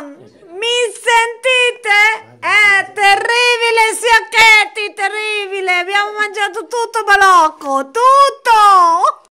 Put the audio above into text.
Pardon, mi sentite? È eh, terribile, siacchetti, terribile. Abbiamo mangiato tutto balocco. Tu